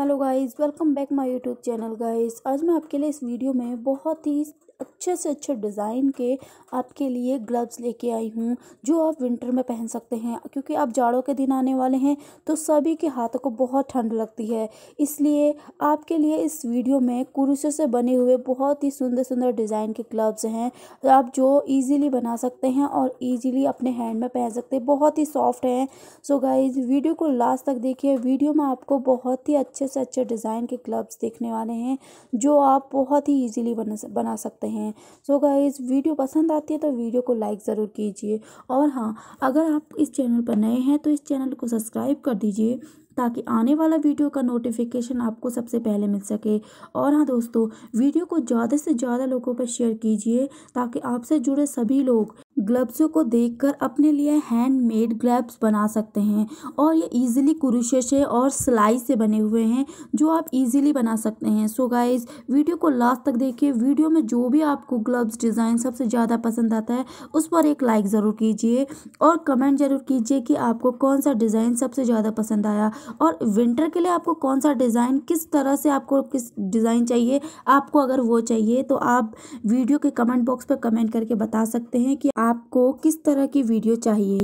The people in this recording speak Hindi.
hello guys welcome back my YouTube channel guys आज मैं आपके लिए इस वीडियो में बहुत ही अच्छे से अच्छे डिज़ाइन के आपके लिए ग्लव्स लेके आई हूँ जो आप विंटर में पहन सकते हैं क्योंकि आप जाड़ों के दिन आने वाले हैं तो सभी के हाथों को बहुत ठंड लगती है इसलिए आपके लिए इस वीडियो में कुरुशों से बने हुए बहुत ही सुंदर सुंदर डिज़ाइन के ग्लव्स हैं आप जो ईजिली बना सकते हैं और ईजिली अपने हैंड में पहन सकते हैं बहुत ही सॉफ्ट हैं सो गाइज वीडियो को लास्ट तक देखिए वीडियो में आपको बहुत ही अच्छे से अच्छे डिज़ाइन के ग्लव्स देखने वाले हैं जो आप बहुत ही ईजिली बना बना सकते हैं सकते हैं सो गाइज़ वीडियो पसंद आती है तो वीडियो को लाइक ज़रूर कीजिए और हाँ अगर आप इस चैनल पर नए हैं तो इस चैनल को सब्सक्राइब कर दीजिए ताकि आने वाला वीडियो का नोटिफिकेशन आपको सबसे पहले मिल सके और हाँ दोस्तों वीडियो को ज़्यादा से ज़्यादा लोगों पर शेयर कीजिए ताकि आपसे जुड़े सभी लोग ग्लव्सों को देखकर अपने लिए हैंडमेड ग्लव्स बना सकते हैं और ये इजीली कुरुशे से और सिलाई से बने हुए हैं जो आप इजीली बना सकते हैं सो गाइज़ वीडियो को लास्ट तक देखिए वीडियो में जो भी आपको ग्लव्स डिज़ाइन सबसे ज़्यादा पसंद आता है उस पर एक लाइक ज़रूर कीजिए और कमेंट ज़रूर कीजिए कि आपको कौन सा डिज़ाइन सबसे ज़्यादा पसंद आया और विंटर के लिए आपको कौन सा डिज़ाइन किस तरह से आपको किस डिज़ाइन चाहिए आपको अगर वो चाहिए तो आप वीडियो के कमेंट बॉक्स पर कमेंट करके बता सकते हैं कि आप आपको किस तरह की वीडियो चाहिए